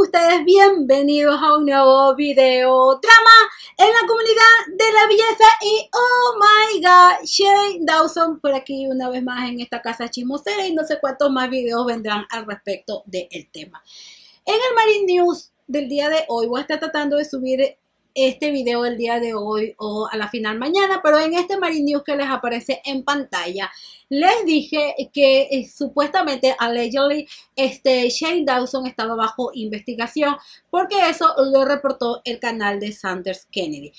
ustedes bienvenidos a un nuevo video trama en la comunidad de la belleza y oh my god, Shane Dawson por aquí una vez más en esta casa chismosera y no sé cuántos más videos vendrán al respecto del tema. En el Marine News del día de hoy voy a estar tratando de subir este video el día de hoy o a la final mañana, pero en este Marine News que les aparece en pantalla, les dije que eh, supuestamente, allegedly, este Shane Dawson estaba bajo investigación porque eso lo reportó el canal de Sanders Kennedy.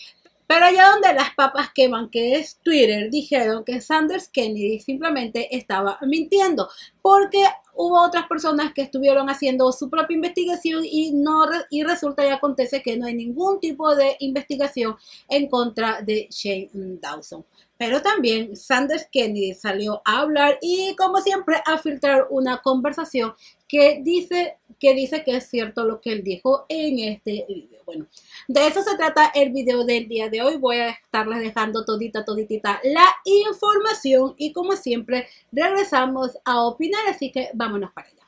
Pero allá donde las papas queman, que es Twitter, dijeron que Sanders Kennedy simplemente estaba mintiendo, porque hubo otras personas que estuvieron haciendo su propia investigación y, no, y resulta y acontece que no hay ningún tipo de investigación en contra de Shane Dawson. Pero también Sanders Kennedy salió a hablar y como siempre a filtrar una conversación que dice que dice que es cierto lo que él dijo en este video. Bueno, de eso se trata el video del día de hoy. Voy a estarles dejando todita, toditita la información y como siempre regresamos a opinar así que vámonos para allá.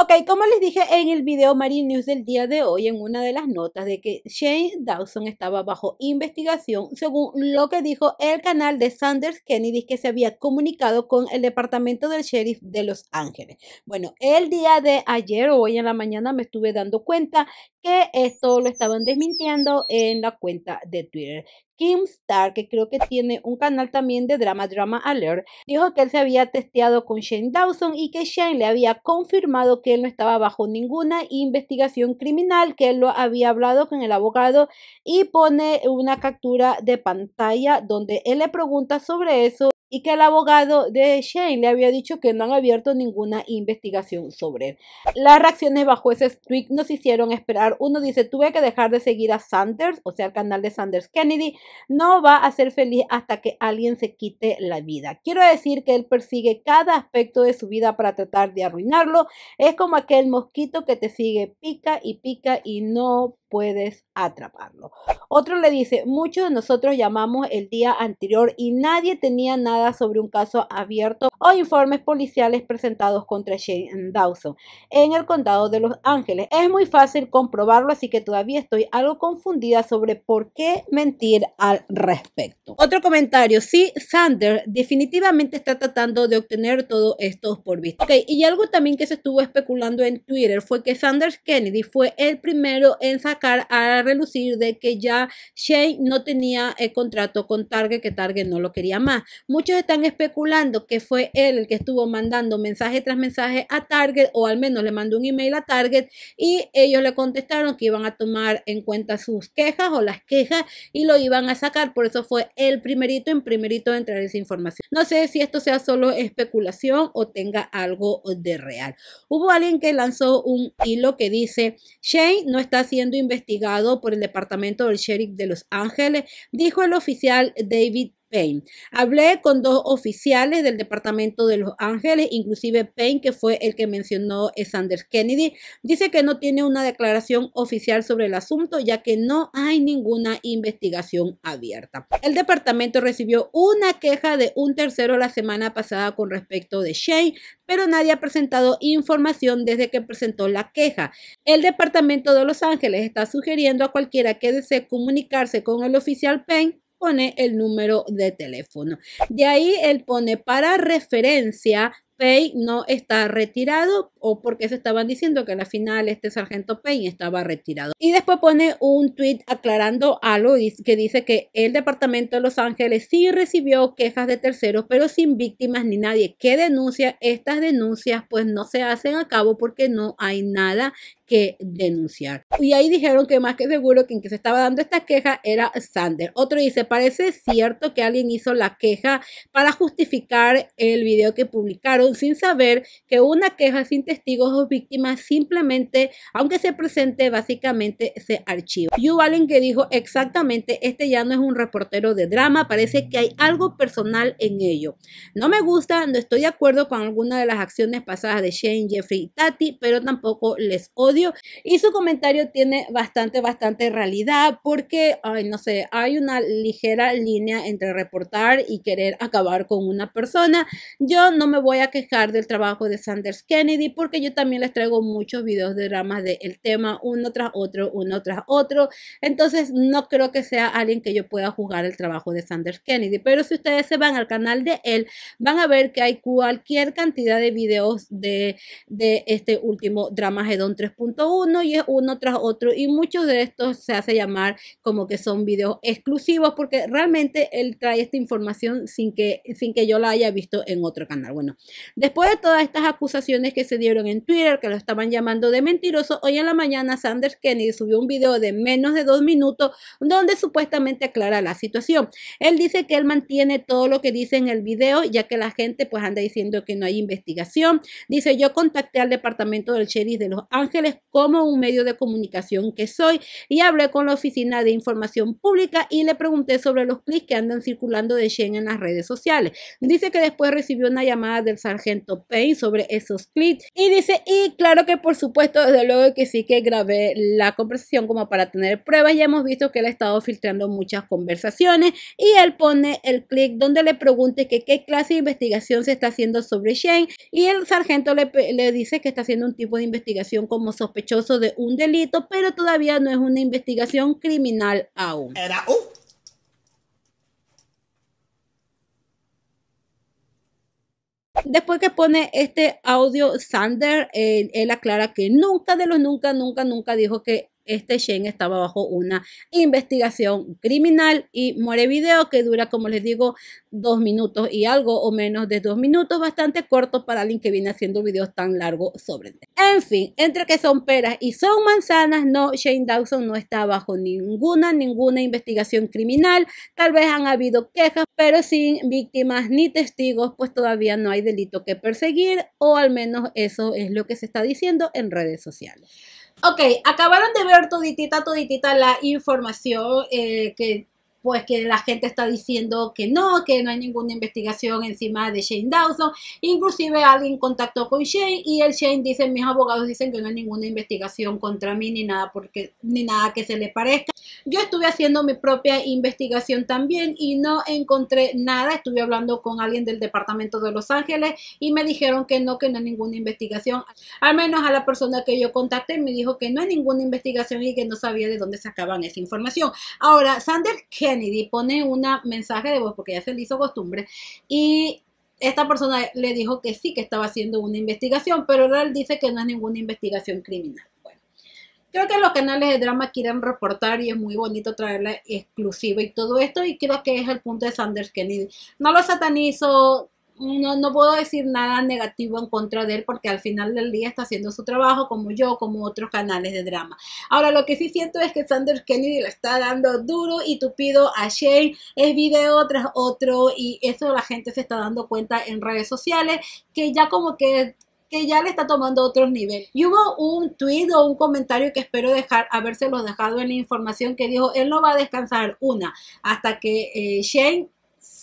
Ok, como les dije en el video Marine News del día de hoy, en una de las notas de que Shane Dawson estaba bajo investigación, según lo que dijo el canal de Sanders Kennedy, que se había comunicado con el departamento del sheriff de Los Ángeles. Bueno, el día de ayer o hoy en la mañana me estuve dando cuenta que esto lo estaban desmintiendo en la cuenta de Twitter. Kim Star, que creo que tiene un canal también de drama, Drama Alert, dijo que él se había testeado con Shane Dawson y que Shane le había confirmado que él no estaba bajo ninguna investigación criminal, que él lo había hablado con el abogado y pone una captura de pantalla donde él le pregunta sobre eso y que el abogado de Shane le había dicho que no han abierto ninguna investigación sobre él. Las reacciones bajo ese tweet nos hicieron esperar. Uno dice, tuve que dejar de seguir a Sanders, o sea, el canal de Sanders Kennedy. No va a ser feliz hasta que alguien se quite la vida. Quiero decir que él persigue cada aspecto de su vida para tratar de arruinarlo. Es como aquel mosquito que te sigue pica y pica y no puedes atraparlo. Otro le dice, muchos de nosotros llamamos el día anterior y nadie tenía nada sobre un caso abierto o informes policiales presentados contra Shane Dawson en el condado de Los Ángeles. Es muy fácil comprobarlo, así que todavía estoy algo confundida sobre por qué mentir al respecto. Otro comentario, sí, Sanders definitivamente está tratando de obtener todo esto por vista. Ok, y algo también que se estuvo especulando en Twitter fue que Sanders Kennedy fue el primero en sacar a relucir de que ya Shane no tenía el eh, contrato con Target, que Target no lo quería más. Muchos están especulando que fue él el que estuvo mandando mensaje tras mensaje a Target, o al menos le mandó un email a Target, y ellos le contestaron que iban a tomar en cuenta sus quejas o las quejas y lo iban a sacar. Por eso fue el primerito en primerito de entrar esa información. No sé si esto sea solo especulación o tenga algo de real. Hubo alguien que lanzó un hilo que dice, Shane no está haciendo investigado por el departamento del sheriff de Los Ángeles, dijo el oficial David Payne. Hablé con dos oficiales del Departamento de Los Ángeles, inclusive Payne, que fue el que mencionó Sanders Kennedy. Dice que no tiene una declaración oficial sobre el asunto, ya que no hay ninguna investigación abierta. El departamento recibió una queja de un tercero la semana pasada con respecto de Shane, pero nadie ha presentado información desde que presentó la queja. El departamento de Los Ángeles está sugiriendo a cualquiera que desee comunicarse con el oficial Payne pone el número de teléfono. De ahí él pone para referencia Payne no está retirado o porque se estaban diciendo que al final este sargento Payne estaba retirado. Y después pone un tweet aclarando algo que dice que el departamento de Los Ángeles sí recibió quejas de terceros, pero sin víctimas ni nadie que denuncia. Estas denuncias pues no se hacen a cabo porque no hay nada que denunciar. Y ahí dijeron que más que seguro quien que se estaba dando esta queja era Sander. Otro dice, parece cierto que alguien hizo la queja para justificar el video que publicaron sin saber que una queja sin testigos o víctimas simplemente, aunque se presente, básicamente se archiva. You Allen que dijo exactamente, este ya no es un reportero de drama, parece que hay algo personal en ello. No me gusta, no estoy de acuerdo con alguna de las acciones pasadas de Shane, Jeffrey y Tati, pero tampoco les odio. Y su comentario tiene bastante, bastante realidad porque, ay, no sé, hay una ligera línea entre reportar y querer acabar con una persona. Yo no me voy a quejar del trabajo de Sanders Kennedy porque yo también les traigo muchos videos de dramas del el tema uno tras otro, uno tras otro. Entonces no creo que sea alguien que yo pueda juzgar el trabajo de Sanders Kennedy. Pero si ustedes se van al canal de él, van a ver que hay cualquier cantidad de videos de, este último drama Hedon 3.1 y es uno tras otro. Y muchos de estos se hace llamar como que son videos exclusivos porque realmente él trae esta información sin que, sin que yo la haya visto en otro canal. Bueno, Después de todas estas acusaciones que se dieron en Twitter, que lo estaban llamando de mentiroso, hoy en la mañana Sanders Kennedy subió un video de menos de dos minutos donde supuestamente aclara la situación. Él dice que él mantiene todo lo que dice en el video, ya que la gente pues anda diciendo que no hay investigación. Dice, yo contacté al departamento del sheriff de Los Ángeles como un medio de comunicación que soy y hablé con la oficina de información pública y le pregunté sobre los clics que andan circulando de Shen en las redes sociales. Dice que después recibió una llamada del Sargento Payne sobre esos clips. Y dice, y claro que por supuesto, desde luego que sí que grabé la conversación como para tener pruebas. Ya hemos visto que él ha estado filtrando muchas conversaciones y él pone el clic donde le pregunte que qué clase de investigación se está haciendo sobre Shane y el sargento le, le dice que está haciendo un tipo de investigación como sospechoso de un delito, pero todavía no es una investigación criminal aún. Era un uh, Después que pone este audio, Sander, él, aclara que nunca de los nunca, nunca, nunca dijo que este Shane estaba bajo una investigación criminal y muere video que dura, como les digo, dos minutos y algo o menos de dos minutos, bastante corto para alguien que viene haciendo videos tan largos sobre él. En fin, entre que son peras y son manzanas, no, Shane Dawson no está bajo ninguna, ninguna investigación criminal. Tal vez han habido quejas, pero sin víctimas ni testigos, pues todavía no hay delito que perseguir, o al menos eso es lo que se está diciendo en redes sociales. Ok, acabaron de ver toditita, toditita la información eh, que pues que la gente está diciendo que no, que no hay ninguna investigación encima de Shane Dawson. Inclusive alguien contactó con Shane y el Shane dice, mis abogados dicen que no hay ninguna investigación contra mí ni nada, porque, ni nada que se le parezca. Yo estuve haciendo mi propia investigación también y no encontré nada. Estuve hablando con alguien del departamento de Los Ángeles y me dijeron que no, que no hay ninguna investigación. Al menos a la persona que yo contacté me dijo que no hay ninguna investigación y que no sabía de dónde sacaban esa información. Ahora, Sander Kennedy Kennedy pone un mensaje de voz porque ya se le hizo costumbre y esta persona le dijo que sí, que estaba haciendo una investigación, pero él dice que no es ninguna investigación criminal. Bueno, creo que los canales de drama quieren reportar y es muy bonito traerla exclusiva y todo esto y creo que es el punto de Sanders Kennedy. No lo satanizo, no, no puedo decir nada negativo en contra de él porque al final del día está haciendo su trabajo como yo, como otros canales de drama. Ahora, lo que sí siento es que Sanders Kennedy le está dando duro y tupido a Shane. Es video tras otro y eso la gente se está dando cuenta en redes sociales que ya como que que ya le está tomando otros niveles. Y hubo un tweet o un comentario que espero dejar, los dejado en la información que dijo, él no va a descansar una, hasta que eh, Shane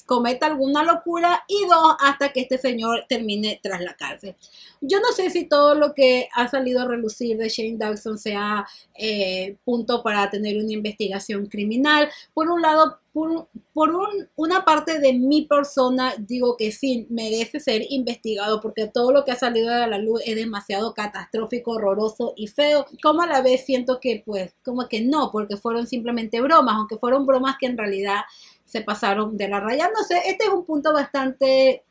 cometa alguna locura y dos, hasta que este señor termine tras la cárcel. Yo no sé si todo lo que ha salido a relucir de Shane Dawson sea eh, punto para tener una investigación criminal. Por un lado, por, un, una parte de mi persona, digo que sí, merece ser investigado porque todo lo que ha salido a la luz es demasiado catastrófico, horroroso y feo. Como a la vez siento que, pues, como que no, porque fueron simplemente bromas, aunque fueron bromas que en realidad se pasaron de la raya. No sé, este es un punto bastante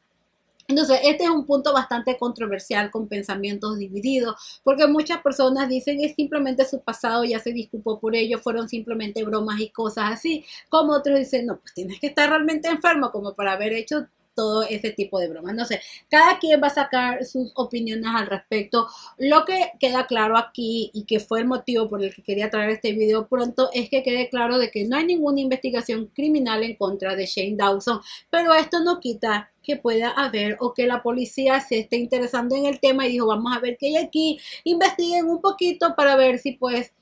sé, este es un punto bastante controversial con pensamientos divididos, porque muchas personas dicen es simplemente su pasado, ya se disculpó por ello, fueron simplemente bromas y cosas así, como otros dicen, no, pues tienes que estar realmente enfermo como para haber hecho todo ese tipo de bromas. No sé, cada quien va a sacar sus opiniones al respecto. Lo que queda claro aquí y que fue el motivo por el que quería traer este video pronto es que quede claro de que no hay ninguna investigación criminal en contra de Shane Dawson, pero esto no quita que pueda haber o que la policía se esté interesando en el tema y dijo, vamos a ver qué hay aquí, investiguen un poquito para ver si pues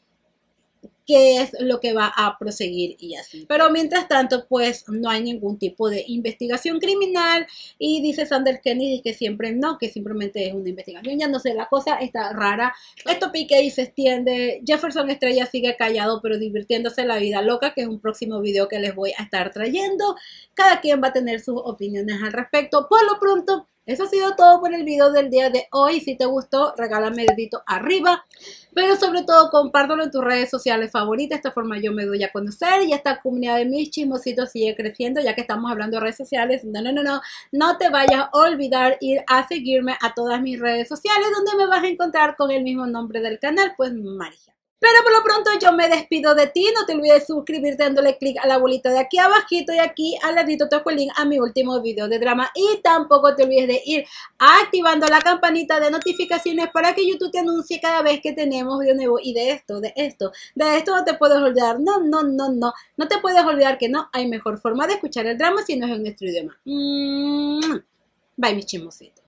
qué es lo que va a proseguir y así. Pero mientras tanto, pues no hay ningún tipo de investigación criminal y dice Sander Kennedy que siempre no, que simplemente es una investigación. Ya no sé, la cosa está rara. Esto pique y se extiende. Jefferson Estrella sigue callado pero divirtiéndose la vida loca, que es un próximo video que les voy a estar trayendo. Cada quien va a tener sus opiniones al respecto. Por lo pronto, eso ha sido todo por el video del día de hoy. Si te gustó, regálame dedito arriba. Pero sobre todo, compártelo en tus redes sociales favoritas. De esta forma yo me doy a conocer y esta comunidad de mis chismositos sigue creciendo, ya que estamos hablando de redes sociales. No, no, no, no. No te vayas a olvidar ir a seguirme a todas mis redes sociales, donde me vas a encontrar con el mismo nombre del canal, pues María. Pero por lo pronto yo me despido de ti. No te olvides suscribirte dándole click a la bolita de aquí abajito y aquí al ladito toco el link a mi último video de drama. Y tampoco te olvides de ir activando la campanita de notificaciones para que YouTube te anuncie cada vez que tenemos video nuevo. Y de esto, de esto, de esto no te puedes olvidar. No, no, no, no. No te puedes olvidar que no hay mejor forma de escuchar el drama si no es en nuestro idioma. Mm. Bye mis chimositos.